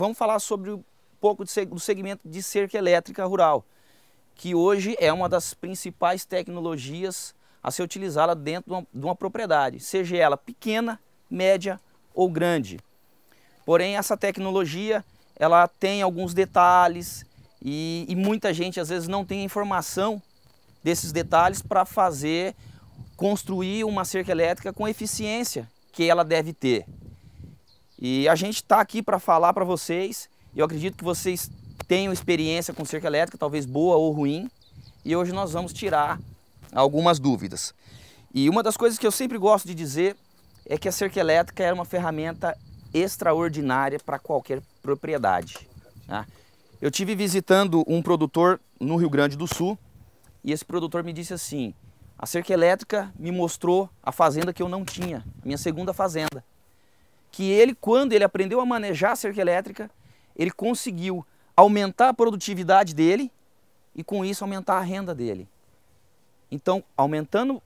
vamos falar sobre um pouco do segmento de cerca elétrica rural, que hoje é uma das principais tecnologias a ser utilizada dentro de uma, de uma propriedade, seja ela pequena, média ou grande. Porém, essa tecnologia ela tem alguns detalhes e, e, muita gente às vezes não tem informação desses detalhes para fazer construir uma cerca elétrica com eficiência que ela deve ter. E a gente está aqui para falar para vocês. Eu acredito que vocês tenham experiência com cerca elétrica, talvez boa ou ruim. E hoje nós vamos tirar algumas dúvidas. E uma das coisas que eu sempre gosto de dizer é que a cerca elétrica era é uma ferramenta extraordinária para qualquer propriedade. Tá? Eu tive visitando um produtor no Rio Grande do Sul e esse produtor me disse assim: a cerca elétrica me mostrou a fazenda que eu não tinha, a minha segunda fazenda que ele, quando ele aprendeu a manejar a cerca elétrica, ele conseguiu aumentar a produtividade dele e com isso aumentar a renda dele. Então, aumentando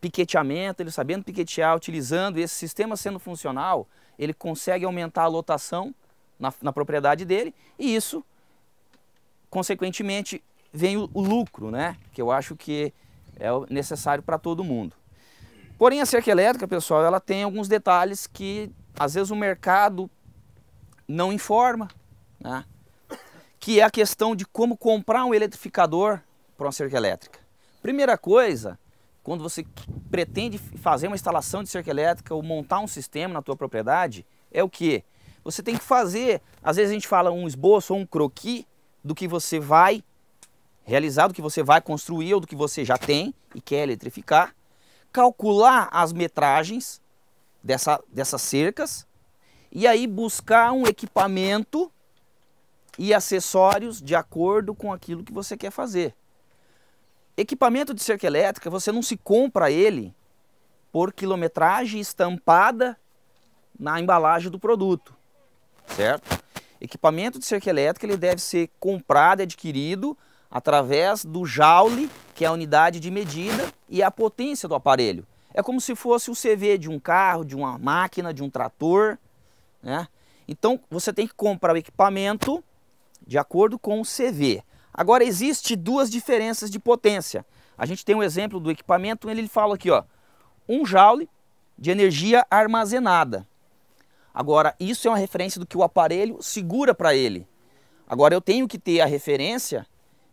piqueteamento, ele sabendo piquetear, utilizando esse sistema sendo funcional, ele consegue aumentar a lotação na, na propriedade dele e isso, consequentemente, vem o, o lucro, né? Que eu acho que é necessário para todo mundo. Porém, a cerca elétrica, pessoal, ela tem alguns detalhes que às vezes o mercado não informa, né? que é a questão de como comprar um eletrificador para uma cerca elétrica. Primeira coisa, quando você pretende fazer uma instalação de cerca elétrica ou montar um sistema na tua propriedade, é o que? Você tem que fazer, às vezes a gente fala um esboço ou um croquis do que você vai realizar, do que você vai construir ou do que você já tem e quer eletrificar, calcular as metragens, dessa, dessas cercas e aí buscar um equipamento e acessórios de acordo com aquilo que você quer fazer. Equipamento de cerca elétrica, você não se compra ele por quilometragem estampada na embalagem do produto, certo? Equipamento de cerca elétrica ele deve ser comprado e adquirido através do joule, que é a unidade de medida e a potência do aparelho. É como se fosse o CV de um carro, de uma máquina, de um trator, né? Então você tem que comprar o equipamento de acordo com o CV. Agora existe duas diferenças de potência. A gente tem um exemplo do equipamento, ele fala aqui, ó, 1 um joule de energia armazenada. Agora, isso é uma referência do que o aparelho segura para ele. Agora eu tenho que ter a referência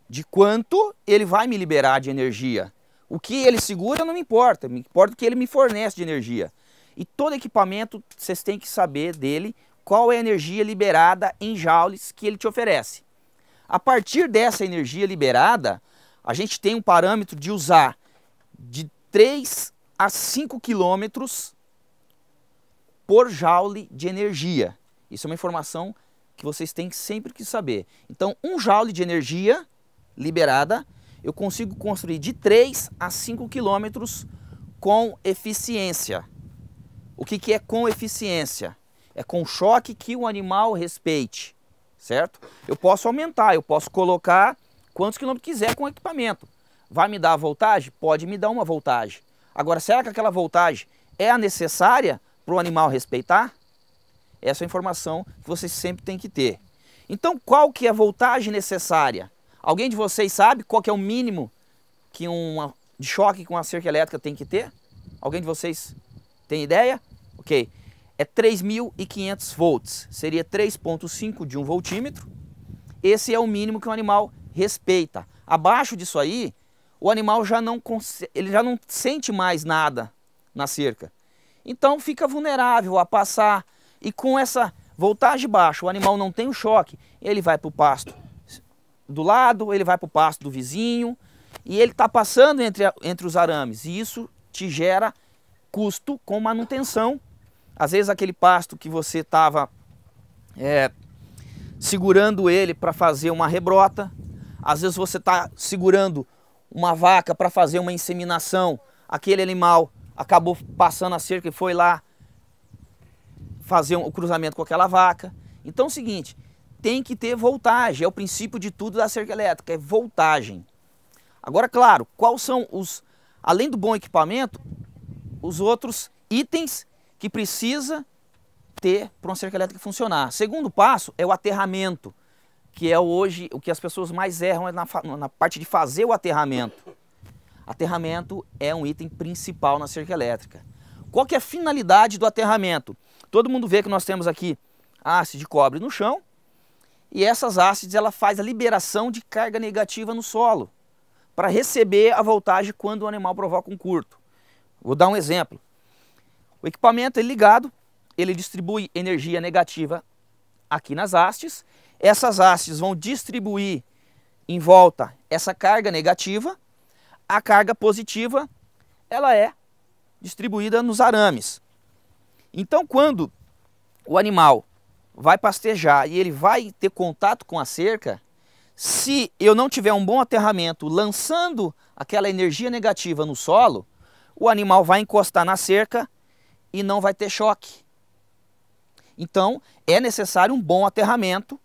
de quanto ele vai me liberar de energia. O que ele segura não me importa, me importa o que ele me fornece de energia. E todo equipamento, vocês têm que saber dele qual é a energia liberada em joules que ele te oferece. A partir dessa energia liberada, a gente tem um parâmetro de usar de 3 a 5 quilômetros por joule de energia. Isso é uma informação que vocês têm sempre que saber. Então, um joule de energia liberada eu consigo construir de 3 a 5 quilômetros com eficiência. O que, que é com eficiência? É com choque que o animal respeite, certo? Eu posso aumentar, eu posso colocar quantos quilômetros quiser com o equipamento. Vai me dar a voltagem? Pode me dar uma voltagem. Agora, será que aquela voltagem é a necessária para o animal respeitar? Essa é a informação que você sempre tem que ter. Então, qual que é a voltagem necessária? Alguém de vocês sabe qual é o mínimo que uma, de choque com uma cerca elétrica tem que ter? Alguém de vocês tem ideia? Ok. É 3.500 volts. Seria 3.5 de um voltímetro. Esse é o mínimo que um animal respeita. Abaixo disso aí, o animal já não, ele já não sente mais nada na cerca. Então fica vulnerável a passar. E com essa voltagem baixa, o animal não tem o choque, ele vai para o pasto do lado, ele vai para o pasto do vizinho e ele está passando entre, entre os arames. E isso te gera custo com manutenção. Às vezes aquele pasto que você estava é, segurando ele para fazer uma rebrota, às vezes você está segurando uma vaca para fazer uma inseminação, aquele animal acabou passando a cerca e foi lá fazer um, o cruzamento com aquela vaca. Então é o seguinte, tem que ter voltagem, é o princípio de tudo da cerca elétrica, é voltagem. Agora, claro, quais são os, além do bom equipamento, os outros itens que precisa ter para uma cerca elétrica funcionar. Segundo passo é o aterramento, que é hoje o que as pessoas mais erram é na, na parte de fazer o aterramento. Aterramento é um item principal na cerca elétrica. Qual que é a finalidade do aterramento? Todo mundo vê que nós temos aqui haste de cobre no chão, e essas ácides ela faz a liberação de carga negativa no solo para receber a voltagem quando o animal provoca um curto. Vou dar um exemplo. O equipamento é ligado, ele distribui energia negativa aqui nas hastes. Essas hastes vão distribuir em volta essa carga negativa. A carga positiva ela é distribuída nos arames. Então, quando o animal vai pastejar e ele vai ter contato com a cerca, se eu não tiver um bom aterramento lançando aquela energia negativa no solo, o animal vai encostar na cerca e não vai ter choque. Então, é necessário um bom aterramento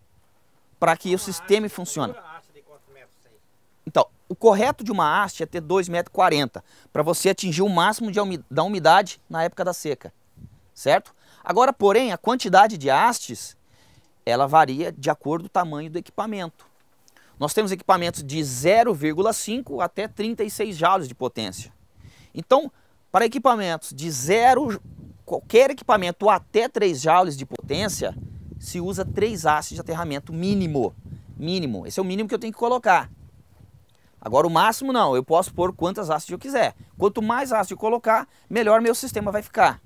para que uma o sistema haste, funcione. Então, o correto de uma haste é ter 2,40m, para você atingir o máximo de umidade, da umidade na época da seca, certo? Agora, porém, a quantidade de hastes, ela varia de acordo com o tamanho do equipamento. Nós temos equipamentos de 0,5 até 36 joules de potência. Então, para equipamentos de 0, qualquer equipamento até 3 joules de potência, se usa 3 hastes de aterramento mínimo. Mínimo, esse é o mínimo que eu tenho que colocar. Agora o máximo não, eu posso pôr quantas hastes eu quiser. Quanto mais hastes eu colocar, melhor meu sistema vai ficar.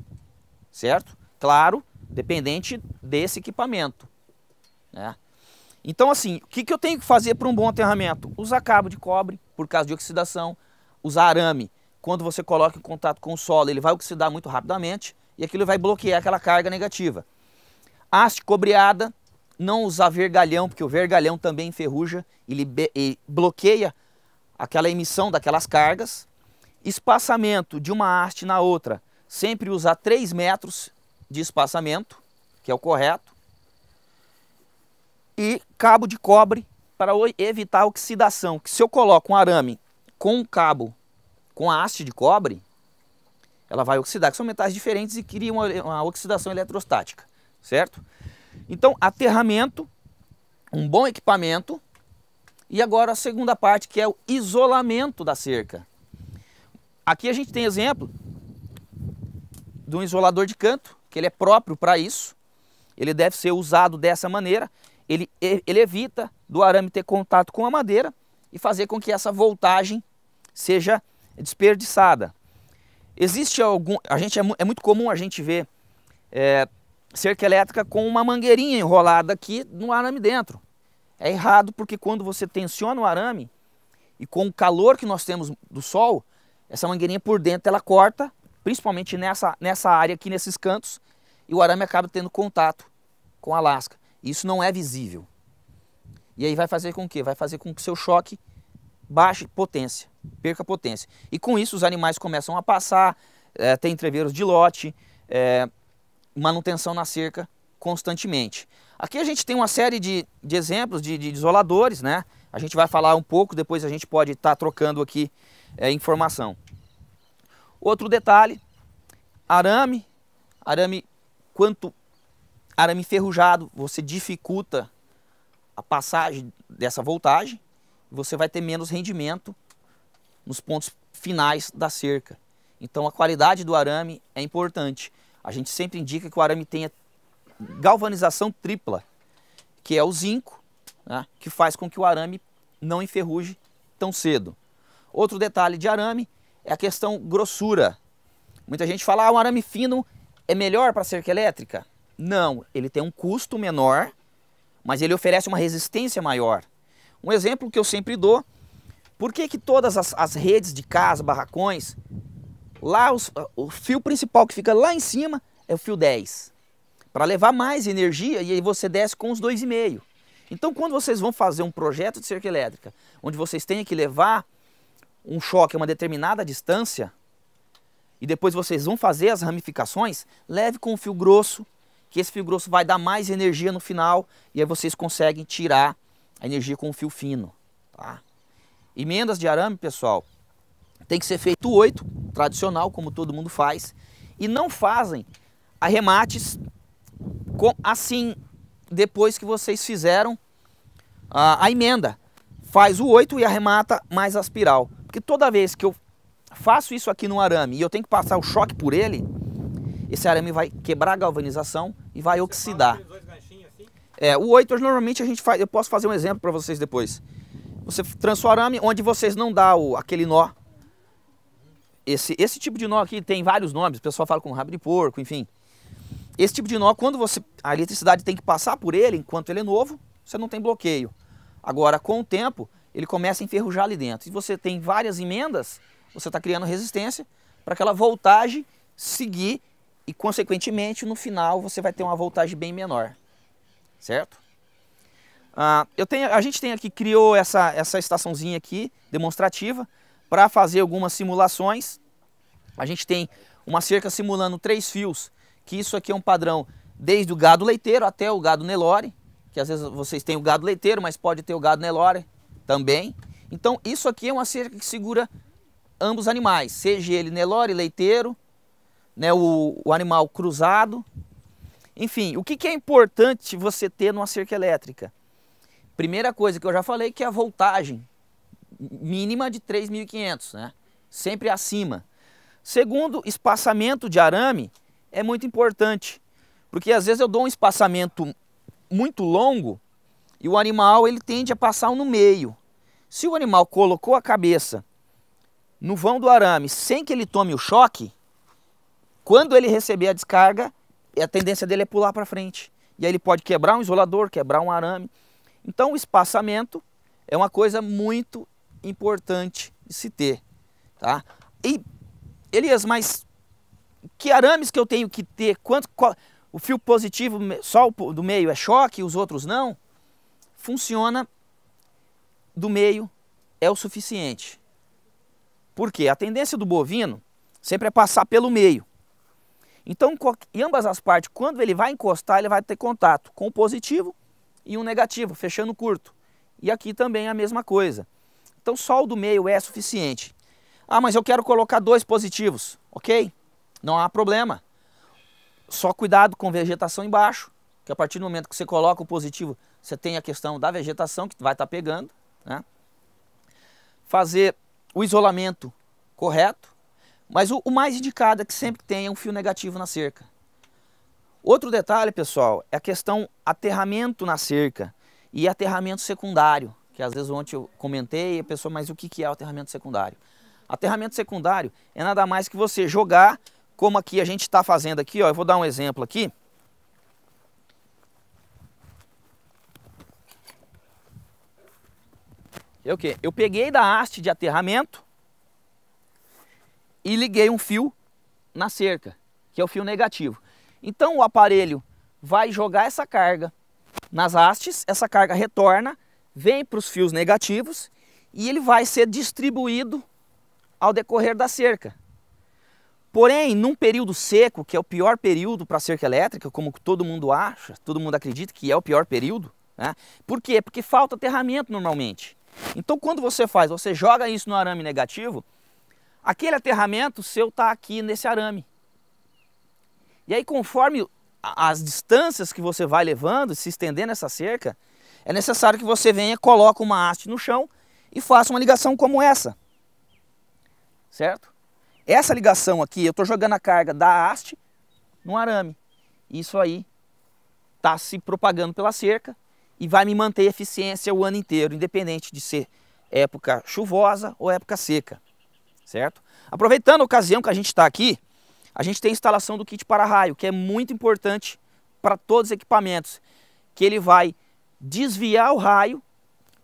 Certo? claro, dependente desse equipamento. Né? Então, assim, o que, que eu tenho que fazer para um bom aterramento? Usar cabo de cobre, por causa de oxidação, usar arame. Quando você coloca em contato com o solo, ele vai oxidar muito rapidamente e aquilo vai bloquear aquela carga negativa. Haste cobreada, não usar vergalhão, porque o vergalhão também enferruja e bloqueia aquela emissão daquelas cargas. Espaçamento de uma haste na outra, sempre usar 3 metros de espaçamento, que é o correto, e cabo de cobre para evitar oxidação. Que se eu coloco um arame com um cabo com a haste de cobre, ela vai oxidar, que são metais diferentes e cria uma, uma oxidação eletrostática, certo? Então, aterramento, um bom equipamento, e agora a segunda parte, que é o isolamento da cerca. Aqui a gente tem exemplo de um isolador de canto, que ele é próprio para isso, ele deve ser usado dessa maneira, ele, ele evita do arame ter contato com a madeira e fazer com que essa voltagem seja desperdiçada. Existe algum, a gente é, é muito comum a gente ver é, cerca elétrica com uma mangueirinha enrolada aqui no arame dentro. É errado porque quando você tensiona o arame e com o calor que nós temos do sol, essa mangueirinha por dentro ela corta principalmente nessa, nessa área aqui, nesses cantos, e o arame acaba tendo contato com a lasca. Isso não é visível. E aí vai fazer com o quê? Vai fazer com que seu choque baixe potência, perca potência. E com isso os animais começam a passar, é, tem entreveiros de lote, é, manutenção na cerca constantemente. Aqui a gente tem uma série de, de exemplos de, de isoladores, né? A gente vai falar um pouco, depois a gente pode estar tá trocando aqui é, informação. Outro detalhe, arame, arame quanto arame enferrujado, você dificulta a passagem dessa voltagem, você vai ter menos rendimento nos pontos finais da cerca. Então a qualidade do arame é importante. A gente sempre indica que o arame tenha galvanização tripla, que é o zinco, né, que faz com que o arame não enferruje tão cedo. Outro detalhe de arame é a questão grossura. Muita gente fala, ah, um arame fino é melhor para cerca elétrica? Não, ele tem um custo menor, mas ele oferece uma resistência maior. Um exemplo que eu sempre dou, por que, que todas as, as redes de casa, barracões, lá os, o fio principal que fica lá em cima é o fio 10? Para levar mais energia e aí você desce com os 2,5. Então quando vocês vão fazer um projeto de cerca elétrica, onde vocês têm que levar um choque a uma determinada distância e depois vocês vão fazer as ramificações, leve com o fio grosso, que esse fio grosso vai dar mais energia no final e aí vocês conseguem tirar a energia com o fio fino. Tá? Emendas de arame, pessoal, tem que ser feito oito, tradicional, como todo mundo faz, e não fazem arremates com, assim depois que vocês fizeram a, a emenda. Faz o oito e arremata mais a espiral que toda vez que eu faço isso aqui no arame e eu tenho que passar o choque por ele, esse arame vai quebrar a galvanização e vai Você oxidar. Assim? É, o 8 normalmente a gente faz, eu posso fazer um exemplo para vocês depois. Você trança o arame onde vocês não dá o, aquele nó. Esse, esse tipo de nó aqui tem vários nomes, o pessoal fala com rabo de porco, enfim. Esse tipo de nó, quando você a eletricidade tem que passar por ele enquanto ele é novo, você não tem bloqueio. Agora, com o tempo, ele começa a enferrujar ali dentro. E você tem várias emendas, você está criando resistência para aquela voltagem seguir e, consequentemente, no final você vai ter uma voltagem bem menor, certo? Ah, eu tenho, a gente tem aqui, criou essa, essa estaçãozinha aqui, demonstrativa, para fazer algumas simulações. A gente tem uma cerca simulando três fios, que isso aqui é um padrão desde o gado leiteiro até o gado Nelore, que às vezes vocês têm o gado leiteiro, mas pode ter o gado Nelore, também. Então isso aqui é uma cerca que segura ambos animais, seja ele Nelore, leiteiro, né, o, o animal cruzado. Enfim, o que, que é importante você ter numa cerca elétrica? Primeira coisa que eu já falei que é a voltagem mínima de 3.500, né? sempre acima. Segundo, espaçamento de arame é muito importante, porque às vezes eu dou um espaçamento muito longo e o animal ele tende a passar no meio. Se o animal colocou a cabeça no vão do arame sem que ele tome o choque, quando ele receber a descarga, a tendência dele é pular para frente. E aí ele pode quebrar um isolador, quebrar um arame. Então o espaçamento é uma coisa muito importante de se ter. Tá? E, Elias, mas que arames que eu tenho que ter? Quanto, qual, o fio positivo, só o do meio é choque, os outros não? funciona do meio é o suficiente. Por quê? A tendência do bovino sempre é passar pelo meio. Então, em ambas as partes, quando ele vai encostar, ele vai ter contato com o positivo e um negativo, fechando curto. E aqui também é a mesma coisa. Então, só o do meio é suficiente. Ah, mas eu quero colocar dois positivos. Ok, não há problema. Só cuidado com vegetação embaixo, que a partir do momento que você coloca o positivo você tem a questão da vegetação que vai estar tá pegando, né? Fazer o isolamento correto, mas o, o mais indicado é que sempre tenha um fio negativo na cerca. Outro detalhe, pessoal, é a questão aterramento na cerca e aterramento secundário, que às vezes ontem eu comentei e a pessoa, mas o que é o aterramento secundário? Aterramento secundário é nada mais que você jogar, como aqui a gente está fazendo aqui, ó, eu vou dar um exemplo aqui, é o quê? Eu peguei da haste de aterramento e liguei um fio na cerca, que é o fio negativo. Então o aparelho vai jogar essa carga nas hastes, essa carga retorna, vem para os fios negativos e ele vai ser distribuído ao decorrer da cerca. Porém, num período seco, que é o pior período para a cerca elétrica, como todo mundo acha, todo mundo acredita que é o pior período, né? por quê? Porque falta aterramento normalmente. Então quando você faz, você joga isso no arame negativo, aquele aterramento seu está aqui nesse arame. E aí conforme as distâncias que você vai levando, se estendendo essa cerca, é necessário que você venha, coloque uma haste no chão e faça uma ligação como essa. Certo? Essa ligação aqui, eu estou jogando a carga da haste no arame. Isso aí está se propagando pela cerca, e vai me manter eficiência o ano inteiro, independente de ser época chuvosa ou época seca, certo? Aproveitando a ocasião que a gente está aqui, a gente tem a instalação do kit para raio, que é muito importante para todos os equipamentos, que ele vai desviar o raio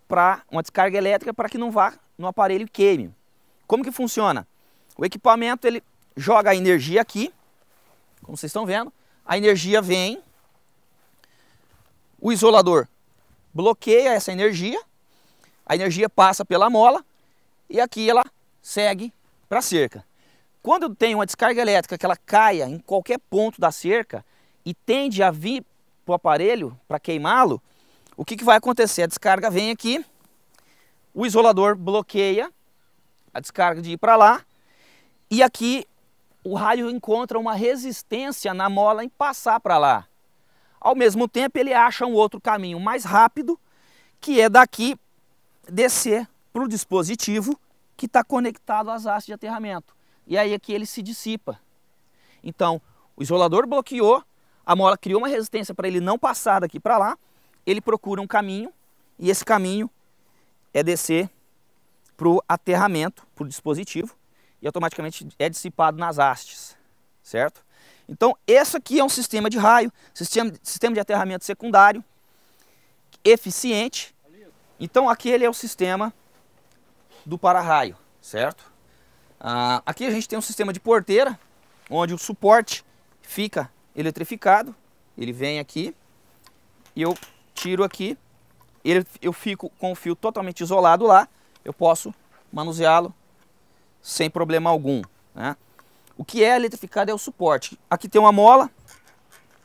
para uma descarga elétrica para que não vá no aparelho queime. Como que funciona? O equipamento ele joga a energia aqui, como vocês estão vendo, a energia vem, o isolador bloqueia essa energia, a energia passa pela mola e aqui ela segue para a cerca. Quando tem uma descarga elétrica que ela caia em qualquer ponto da cerca e tende a vir para o aparelho para queimá-lo, o que, que vai acontecer? A descarga vem aqui, o isolador bloqueia a descarga de ir para lá e aqui o raio encontra uma resistência na mola em passar para lá. Ao mesmo tempo, ele acha um outro caminho mais rápido, que é daqui descer para o dispositivo que está conectado às hastes de aterramento. E aí é que ele se dissipa. Então, o isolador bloqueou, a mola criou uma resistência para ele não passar daqui para lá, ele procura um caminho, e esse caminho é descer para o aterramento, para o dispositivo, e automaticamente é dissipado nas hastes, certo? Então, esse aqui é um sistema de raio, sistema, sistema de aterramento secundário, eficiente. Então, aquele é o sistema do para-raio, certo? Ah, aqui a gente tem um sistema de porteira, onde o suporte fica eletrificado. Ele vem aqui, e eu tiro aqui, ele, eu fico com o fio totalmente isolado lá, eu posso manuseá-lo sem problema algum, né? O que é eletrificado é o suporte. Aqui tem uma mola,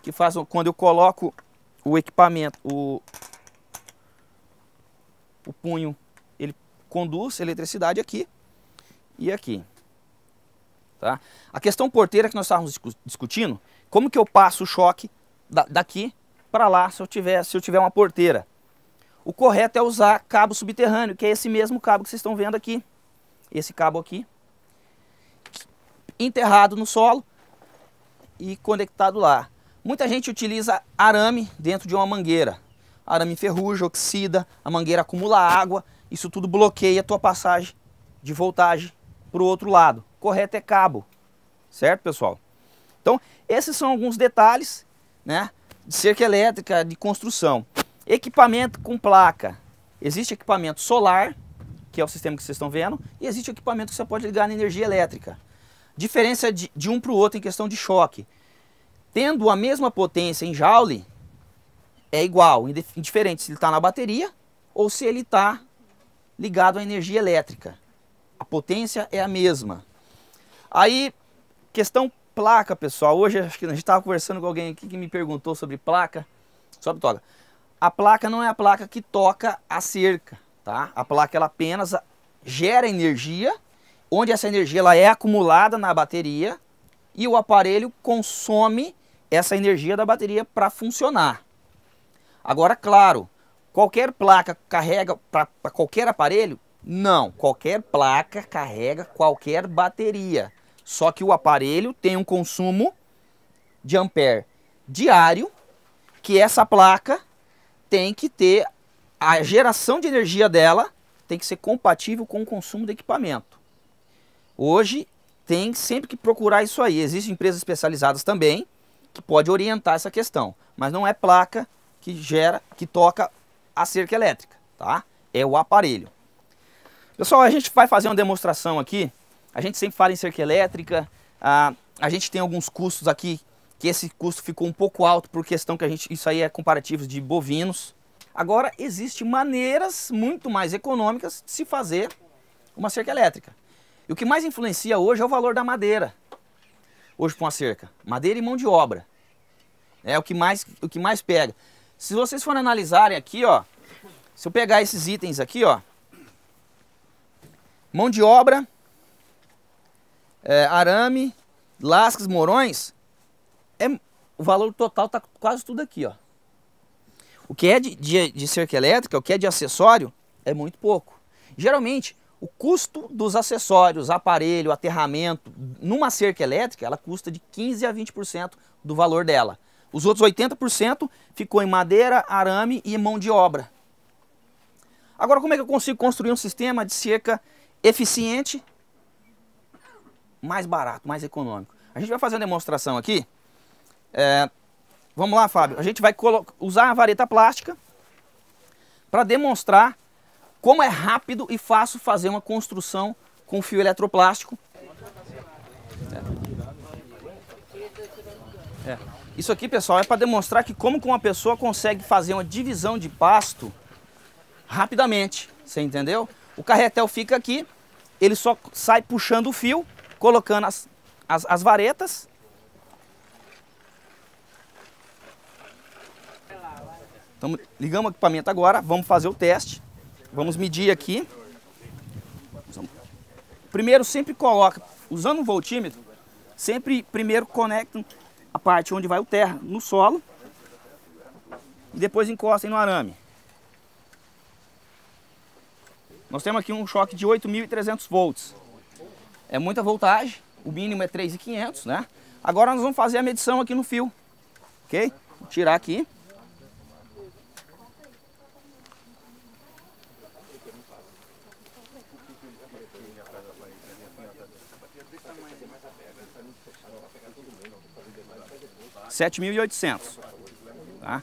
que faz quando eu coloco o equipamento, o, o punho, ele conduz eletricidade aqui e aqui. Tá? A questão porteira que nós estávamos discutindo, como que eu passo o choque da, daqui para lá se eu, tiver, se eu tiver uma porteira? O correto é usar cabo subterrâneo, que é esse mesmo cabo que vocês estão vendo aqui. Esse cabo aqui, enterrado no solo e conectado lá. Muita gente utiliza arame dentro de uma mangueira. Arame ferruja, oxida, a mangueira acumula água, isso tudo bloqueia a tua passagem de voltagem para o outro lado. Correto é cabo, certo pessoal? Então, esses são alguns detalhes né, de cerca elétrica, de construção. Equipamento com placa. Existe equipamento solar, que é o sistema que vocês estão vendo, e existe equipamento que você pode ligar na energia elétrica diferença de, de um para o outro em questão de choque. Tendo a mesma potência em Joule, é igual, indiferente se ele está na bateria ou se ele está ligado à energia elétrica. A potência é a mesma. Aí, questão placa, pessoal. Hoje acho que a gente estava conversando com alguém aqui que me perguntou sobre placa. Sobe toca. A placa não é a placa que toca a cerca, tá? A placa ela apenas gera energia onde essa energia ela é acumulada na bateria e o aparelho consome essa energia da bateria para funcionar. Agora, claro, qualquer placa carrega para qualquer aparelho? Não, qualquer placa carrega qualquer bateria. Só que o aparelho tem um consumo de ampere diário que essa placa tem que ter a geração de energia dela tem que ser compatível com o consumo do equipamento. Hoje tem sempre que procurar isso aí. Existem empresas especializadas também que pode orientar essa questão, mas não é placa que gera, que toca a cerca elétrica, tá? É o aparelho. Pessoal, a gente vai fazer uma demonstração aqui. A gente sempre fala em cerca elétrica. A, ah, a gente tem alguns custos aqui que esse custo ficou um pouco alto por questão que a gente isso aí é comparativo de bovinos. Agora, existem maneiras muito mais econômicas de se fazer uma cerca elétrica. E o que mais influencia hoje é o valor da madeira. Hoje para uma cerca, madeira e mão de obra. É o que mais, o que mais pega. Se vocês forem analisarem aqui, ó, se eu pegar esses itens aqui, ó, mão de obra, é, arame, lascas, morões, é, o valor total tá quase tudo aqui, ó. O que é de, de, de cerca elétrica, o que é de acessório, é muito pouco. Geralmente, o custo dos acessórios, aparelho, aterramento, numa cerca elétrica, ela custa de 15 a 20% do valor dela. Os outros 80% ficou em madeira, arame e mão de obra. Agora, como é que eu consigo construir um sistema de cerca eficiente, mais barato, mais econômico? A gente vai fazer uma demonstração aqui. É, vamos lá, Fábio. A gente vai usar a vareta plástica para demonstrar como é rápido e fácil fazer uma construção com fio eletroplástico. É. é. Isso aqui, pessoal, é para demonstrar que como que uma pessoa consegue fazer uma divisão de pasto rapidamente, você entendeu? O carretel fica aqui, ele só sai puxando o fio, colocando as, as, as varetas. Então, ligamos o equipamento agora, vamos fazer o teste. Vamos medir aqui. Primeiro sempre coloca, usando um voltímetro, sempre primeiro conecta a parte onde vai o terra no solo e depois encostem no arame. Nós temos aqui um choque de 8.300 volts. É muita voltagem, o mínimo é 3.500, né? Agora nós vamos fazer a medição aqui no fio, ok? Vou tirar aqui. 7.800. Tá?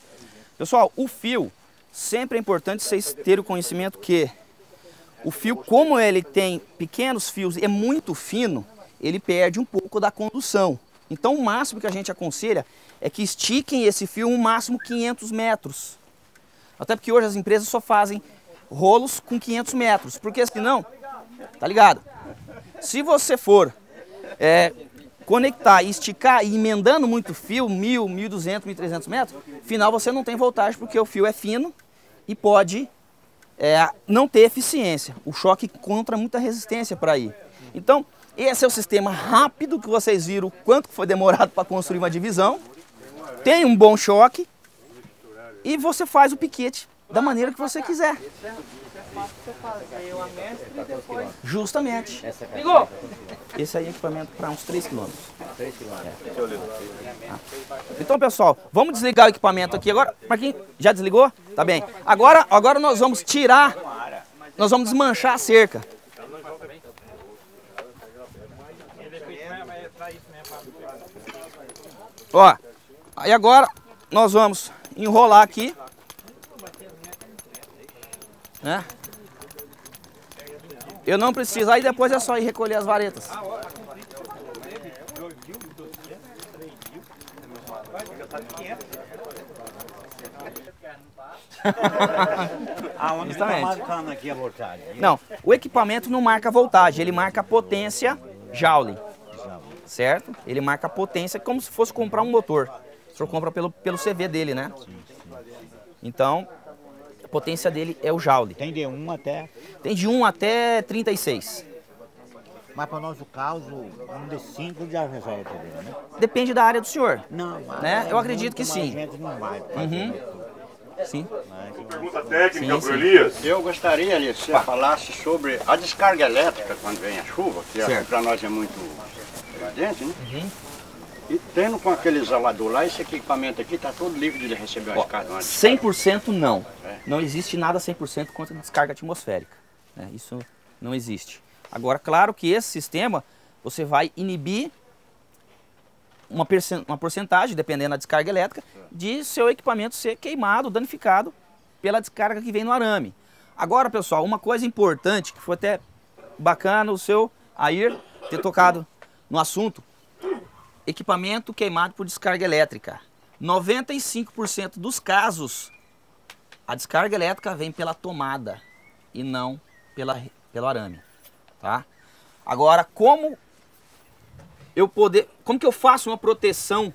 Pessoal, o fio, sempre é importante vocês terem o conhecimento que o fio, como ele tem pequenos fios e é muito fino, ele perde um pouco da condução. Então o máximo que a gente aconselha é que estiquem esse fio um máximo 500 metros. Até porque hoje as empresas só fazem rolos com 500 metros, porque senão, tá ligado? Se você for é, conectar e esticar e emendando muito fio, 1.000, 1.200, 1.300 metros, final você não tem voltagem porque o fio é fino e pode é, não ter eficiência. O choque contra muita resistência para ir. Então, esse é o sistema rápido que vocês viram quanto foi demorado para construir uma divisão. Tem um bom choque e você faz o piquete da maneira que você quiser. Justamente. Ligou? É Esse aí é equipamento para uns 3 quilômetros. 3 É. Então, pessoal, vamos desligar o equipamento aqui agora. Marquinhos, já desligou? Tá bem. Agora, agora nós vamos tirar, nós vamos desmanchar a cerca. Ó, aí agora nós vamos enrolar aqui. Né? Eu não preciso. Aí depois é só ir recolher as varetas. Aonde ah, está aqui a voltagem? Não, o equipamento não marca voltagem, ele marca potência joule, certo? Ele marca potência como se fosse comprar um motor. O senhor compra pelo, pelo CV dele, né? Então, potência dele é o Joule. Tem de 1 até? Tem de 1 até 36. Mas para nós o caos, um de 5 já resolve o problema, né? Depende da área do senhor. Não, né? Eu acredito que sim. gente não vai uhum. Sim. Mas... pergunta técnica para Elias. Eu gostaria, Elias, que você falasse sobre a descarga elétrica quando vem a chuva, que para nós é muito evidente, né? Uhum. E tendo com aquele isolador lá, esse equipamento aqui está todo livre de receber uma Ó, descarga? Uma 100% não. É. Não existe nada 100% contra descarga atmosférica. Né? Isso não existe. Agora, claro que esse sistema, você vai inibir uma, uma porcentagem, dependendo da descarga elétrica, é. de seu equipamento ser queimado, danificado pela descarga que vem no arame. Agora, pessoal, uma coisa importante, que foi até bacana o seu Air ter tocado no assunto, equipamento queimado por descarga elétrica. 95% dos casos, a descarga elétrica vem pela tomada e não pela, pelo arame, tá? Agora, como eu poder, como que eu faço uma proteção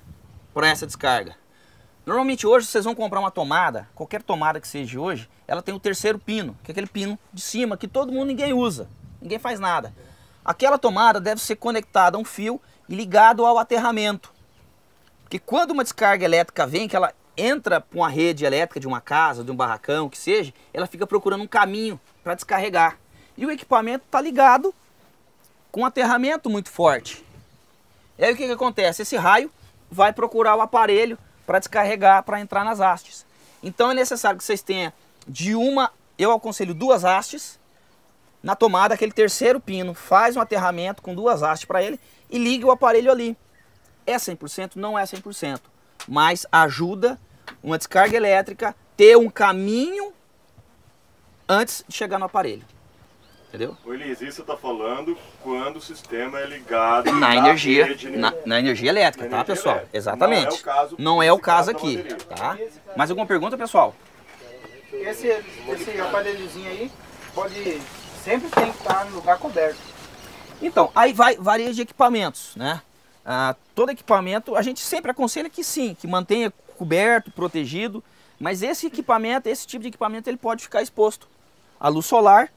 para essa descarga? Normalmente hoje vocês vão comprar uma tomada, qualquer tomada que seja hoje, ela tem o terceiro pino, que é aquele pino de cima que todo mundo, ninguém usa, ninguém faz nada. Aquela tomada deve ser conectada a um fio e ligado ao aterramento. Porque quando uma descarga elétrica vem, que ela entra para uma rede elétrica de uma casa, de um barracão, que seja, ela fica procurando um caminho para descarregar. E o equipamento está ligado com um aterramento muito forte. E aí o que, que acontece? Esse raio vai procurar o aparelho para descarregar, para entrar nas hastes. Então é necessário que vocês tenham de uma, eu aconselho duas hastes, na tomada aquele terceiro pino, faz um aterramento com duas hastes para ele e ligue o aparelho ali. É 100%? Não é 100%, mas ajuda uma descarga elétrica ter um caminho antes de chegar no aparelho. Entendeu? O isso está falando quando o sistema é ligado na, energia, rede, né? na, na, energia elétrica, na tá, energia pessoal? Elétrica. Exatamente. Não é o caso, Não é o caso aqui, tá? Mais alguma pergunta, pessoal? Esse, esse aparelhozinho aí pode sempre tem que estar tá no lugar coberto. Então, aí vai, varia de equipamentos, né? Ah, todo equipamento, a gente sempre aconselha que sim, que mantenha coberto, protegido, mas esse equipamento, esse tipo de equipamento, ele pode ficar exposto à luz solar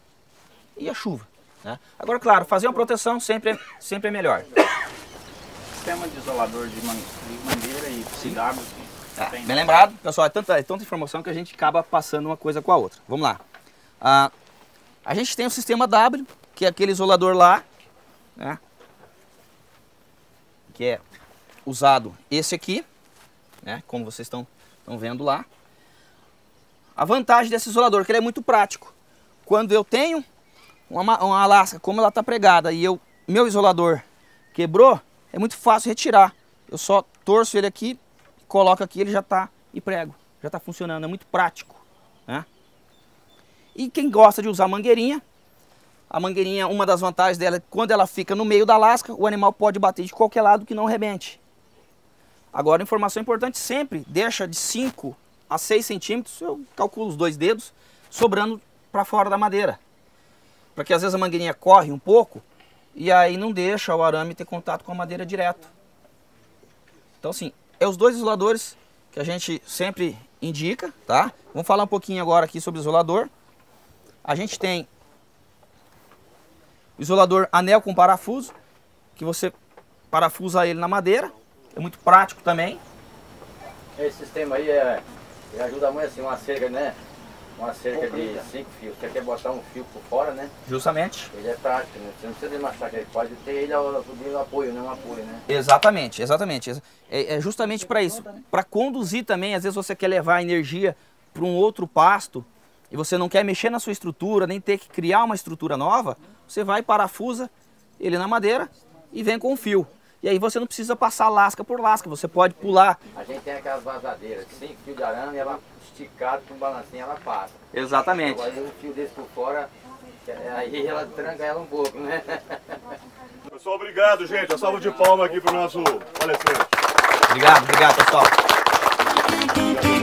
e à chuva. Né? Agora, claro, fazer uma proteção sempre é, sempre é melhor. Sistema de isolador de, madeira mangueira e cigarro. É, bem lembrado, pessoal, é tanta, é tanta informação que a gente acaba passando uma coisa com a outra. Vamos lá. Ah, a gente tem o sistema W, que é aquele isolador lá, né? Que é usado esse aqui, né? Como vocês estão vendo lá. A vantagem desse isolador é que ele é muito prático. Quando eu tenho uma, uma como ela está pregada, e eu, meu isolador quebrou, é muito fácil retirar. Eu só torço ele aqui, coloco aqui, ele já está e prego. Já está funcionando, é muito prático. Né? E quem gosta de usar mangueirinha, a mangueirinha, uma das vantagens dela é que quando ela fica no meio da lasca, o animal pode bater de qualquer lado que não rebente. Agora, informação importante sempre, deixa de 5 a 6 centímetros, eu calculo os dois dedos, sobrando para fora da madeira. Porque às vezes a mangueirinha corre um pouco e aí não deixa o arame ter contato com a madeira direto. Então assim, é os dois isoladores que a gente sempre indica, tá? Vamos falar um pouquinho agora aqui sobre isolador. A gente tem isolador anel com parafuso, que você parafusa ele na madeira, é muito prático também. Esse sistema aí é, ajuda muito assim, uma cerca, né? Uma cerca de 5 fios. Você quer botar um fio por fora, né? Justamente. Ele é prático, né? Você não precisa demarcar ele, pode ter ele ao apoio, né? Um apoio, né? Exatamente, exatamente. É, é justamente para isso. Né? Para conduzir também, às vezes você quer levar a energia para um outro pasto e você não quer mexer na sua estrutura, nem ter que criar uma estrutura nova você vai, parafusa ele na madeira e vem com o fio. E aí você não precisa passar lasca por lasca, você pode pular. A gente tem aquelas vazadeiras, 5 fio de arame, ela esticada com um balancinho, ela passa. Exatamente. Agora um fio desse por fora, é, aí ela tranca ela um pouco, né? Pessoal, obrigado, gente. A salva de palmas aqui pro nosso palestrante. Obrigado, obrigado, pessoal.